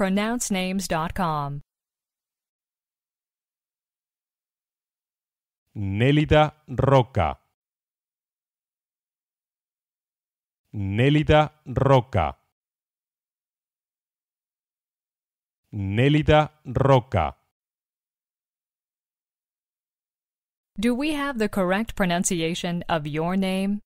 pronouncenames.com. Nélida Roca. Nélida Roca. Nélida Roca. Do we have the correct pronunciation of your name?